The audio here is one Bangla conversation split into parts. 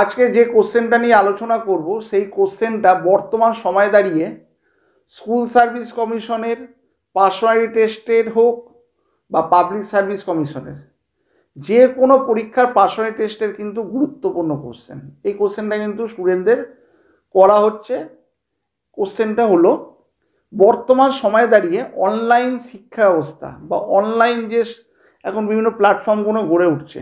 আজকে যে কোশ্চেনটা নিয়ে আলোচনা করব সেই কোশ্চেনটা বর্তমান সময় দাঁড়িয়ে স্কুল সার্ভিস কমিশনের পার্সোনালি টেস্টের হোক বা পাবলিক সার্ভিস কমিশনের যে কোনো পরীক্ষার পার্সোনালি টেস্টের কিন্তু গুরুত্বপূর্ণ কোশ্চেন এই কোশ্চেনটা কিন্তু স্টুডেন্টদের করা হচ্ছে কোশ্চেনটা হলো বর্তমান সময়ে দাঁড়িয়ে অনলাইন শিক্ষা ব্যবস্থা বা অনলাইন যে এখন বিভিন্ন প্ল্যাটফর্মগুলো গড়ে উঠছে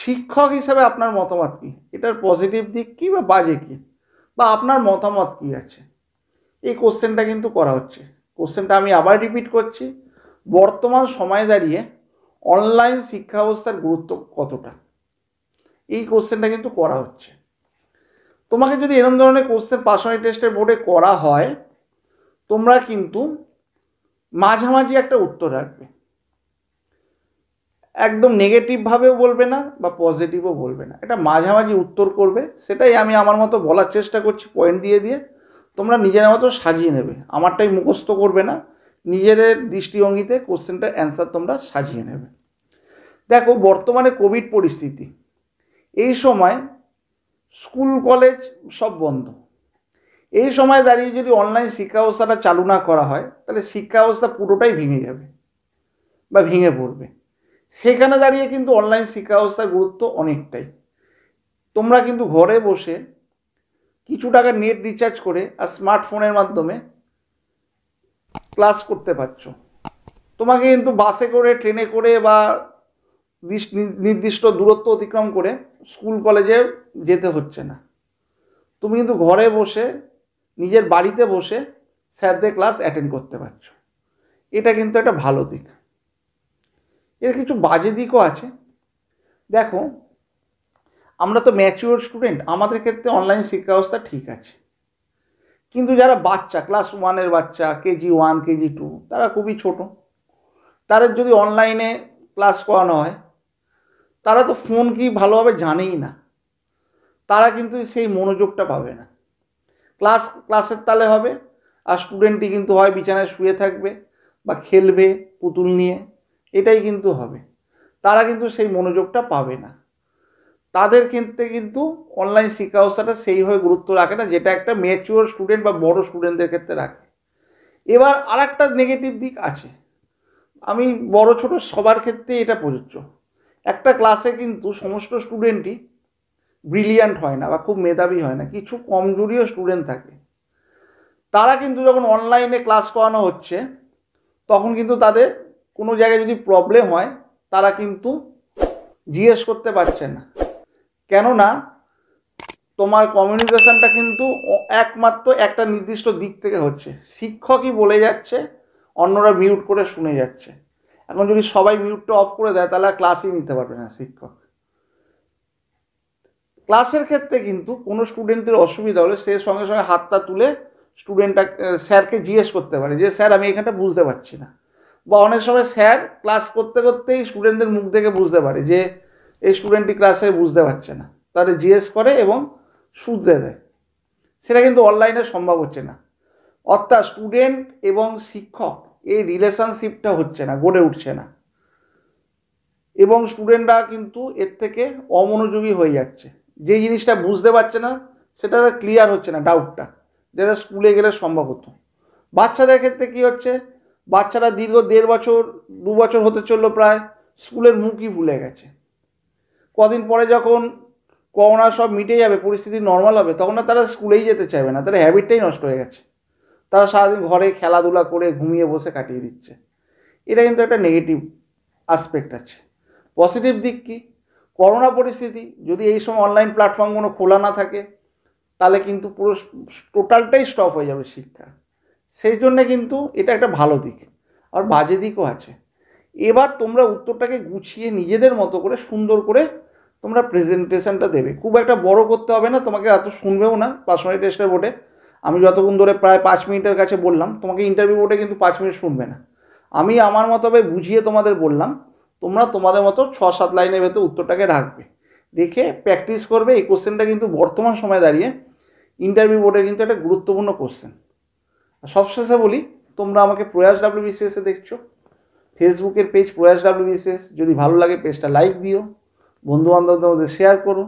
শিক্ষক হিসাবে আপনার মতামত কী এটার পজিটিভ দিক কী বা বাজে কী বা আপনার মতামত কী আছে এই কোশ্চেনটা কিন্তু করা হচ্ছে কোশ্চেনটা আমি আবার রিপিট করছি বর্তমান সময়ে দাঁড়িয়ে অনলাইন শিক্ষা ব্যবস্থার গুরুত্ব কতটা এই কোশ্চেনটা কিন্তু করা হচ্ছে তোমাকে যদি এরম ধরনের কোশ্চেন পার্সোনাল টেস্টের বোর্ডে করা হয় তোমরা কিন্তু মাঝামাঝি একটা উত্তর রাখবে একদম নেগেটিভভাবেও বলবে না বা পজিটিভও বলবে না এটা মাঝামাঝি উত্তর করবে সেটাই আমি আমার মতো বলার চেষ্টা করছি পয়েন্ট দিয়ে দিয়ে তোমরা নিজের মতো সাজিয়ে নেবে আমারটাই মুখস্থ করবে না নিজের দৃষ্টিভঙ্গিতে কোশ্চেনটার অ্যান্সার তোমরা সাজিয়ে নেবে দেখো বর্তমানে কোভিড পরিস্থিতি এই সময় স্কুল কলেজ সব বন্ধ এই সময় দাঁড়িয়ে যদি অনলাইন শিক্ষা ব্যবস্থাটা চালু না করা হয় তাহলে শিক্ষা ব্যবস্থা পুরোটাই ভেঙে যাবে বা ভেঙে পড়বে সেখানে দাঁড়িয়ে কিন্তু অনলাইন শিক্ষা ব্যবস্থার গুরুত্ব অনেকটাই তোমরা কিন্তু ঘরে বসে কিছু টাকা নেট রিচার্জ করে আর স্মার্টফোনের মাধ্যমে ক্লাস করতে পারছো তোমাকে কিন্তু বাসে করে ট্রেনে করে বা নির্দিষ্ট দূরত্ব অতিক্রম করে স্কুল কলেজে যেতে হচ্ছে না তুমি কিন্তু ঘরে বসে নিজের বাড়িতে বসে স্যারদের ক্লাস অ্যাটেন্ড করতে পারছো এটা কিন্তু একটা ভালো দিক এর কিছু বাজে দিকও আছে দেখো আমরা তো ম্যাচিওর স্টুডেন্ট আমাদের ক্ষেত্রে অনলাইন শিক্ষা ব্যবস্থা ঠিক আছে কিন্তু যারা বাচ্চা ক্লাস ওয়ানের বাচ্চা কেজি ওয়ান কেজি টু তারা খুবই ছোট তাদের যদি অনলাইনে ক্লাস করানো হয় তারা তো ফোন কি ভালোভাবে জানেই না তারা কিন্তু সেই মনোযোগটা পাবে না ক্লাস ক্লাসের তালে হবে আর স্টুডেন্টটি কিন্তু হয় বিছানায় শুয়ে থাকবে বা খেলবে পুতুল নিয়ে এটাই কিন্তু হবে তারা কিন্তু সেই মনোযোগটা পাবে না তাদের ক্ষেত্রে কিন্তু অনলাইন শিক্ষা সেইভাবে গুরুত্ব রাখে না যেটা একটা ম্যাচিওর স্টুডেন্ট বা বড় স্টুডেন্টদের ক্ষেত্রে রাখে এবার আর একটা নেগেটিভ দিক আছে আমি বড় ছোট সবার ক্ষেত্রে এটা প্রযোজ্য একটা ক্লাসে কিন্তু সমস্ত স্টুডেন্টই ব্রিলিয়ান্ট হয় না বা খুব মেধাবী হয় না কিছু কমজোরিও স্টুডেন্ট থাকে তারা কিন্তু যখন অনলাইনে ক্লাস করানো হচ্ছে তখন কিন্তু তাদের কোনো জায়গায় যদি প্রবলেম হয় তারা কিন্তু জিজ্ঞেস করতে পারছে না কেননা তোমার কমিউনিকেশানটা কিন্তু একমাত্র একটা নির্দিষ্ট দিক থেকে হচ্ছে শিক্ষকই বলে যাচ্ছে অন্যরা মিউট করে শুনে যাচ্ছে এখন যদি সবাই মিউটটা অফ করে দেয় তাহলে ক্লাসই নিতে পারবে না শিক্ষক ক্লাসের ক্ষেত্রে কিন্তু কোনো স্টুডেন্টের অসুবিধা হলে সে সঙ্গে সঙ্গে হাতটা তুলে স্টুডেন্টটা স্যারকে জিজ্ঞেস করতে পারে যে স্যার আমি এখানটা বুঝতে পারছি না বা অনেক সময় স্যার ক্লাস করতে করতেই স্টুডেন্টদের মুখ দেখে বুঝতে পারে যে এই স্টুডেন্টটি ক্লাসে বুঝতে পারছে না তাদের জিজ্ঞেস করে এবং শুধরে দেয় সেটা কিন্তু অনলাইনে সম্ভব হচ্ছে না অর্থাৎ স্টুডেন্ট এবং শিক্ষক এই রিলেশনশিপটা হচ্ছে না গড়ে উঠছে না এবং স্টুডেন্টরা কিন্তু এর থেকে অমনোযোগী হয়ে যাচ্ছে যে জিনিসটা বুঝতে পারছে না সেটা ক্লিয়ার হচ্ছে না ডাউটটা যেটা স্কুলে গেলে সম্ভব হতো বাচ্চাদের ক্ষেত্রে কী হচ্ছে বাচ্চারা দীর্ঘ দেড় বছর দু বছর হতে চললো প্রায় স্কুলের মুখই ভুলে গেছে কদিন পরে যখন করোনা সব মিটে যাবে পরিস্থিতি নর্মাল হবে তখন আর তারা স্কুলেই যেতে চাইবে না তাদের হ্যাবিটটাই নষ্ট হয়ে গেছে তারা সারাদিন ঘরে খেলাধুলা করে ঘুমিয়ে বসে কাটিয়ে দিচ্ছে এটা কিন্তু একটা নেগেটিভ আসপেক্ট আছে পজিটিভ দিক কী করোনা পরিস্থিতি যদি এই সময় অনলাইন প্ল্যাটফর্মগুলো খোলা না থাকে তাহলে কিন্তু পুরো টোটালটাই স্টপ হয়ে যাবে শিক্ষা সেই জন্যে কিন্তু এটা একটা ভালো দিক আর বাজে দিকও আছে এবার তোমরা উত্তরটাকে গুছিয়ে নিজেদের মতো করে সুন্দর করে তোমরা প্রেজেন্টেশনটা দেবে খুব একটা বড় করতে হবে না তোমাকে এত শুনবেও না পার্সোনালি টেস্টের বোর্ডে আমি যতক্ষণ ধরে প্রায় পাঁচ মিনিটের কাছে বললাম তোমাকে ইন্টারভিউ বোর্ডে কিন্তু পাঁচ মিনিট শুনবে না আমি আমার মতবে বুঝিয়ে তোমাদের বললাম তোমরা তোমাদের মতো ছ সাত লাইনের ভেতর উত্তরটাকে রাখবে রেখে প্র্যাকটিস করবে এই কোশ্চেনটা কিন্তু বর্তমান সময় দাঁড়িয়ে ইন্টারভিউ বোর্ডে কিন্তু একটা গুরুত্বপূর্ণ কোশ্চেন সবশেষে বলি তোমরা আমাকে প্রয়াস ডাব্লিউ ডাব্লিউবিসিএসে দেখছো ফেসবুকের পেজ প্রয়াস বিসিএস যদি ভালো লাগে পেজটা লাইক দিও বন্ধুবান্ধবদের মধ্যে শেয়ার করো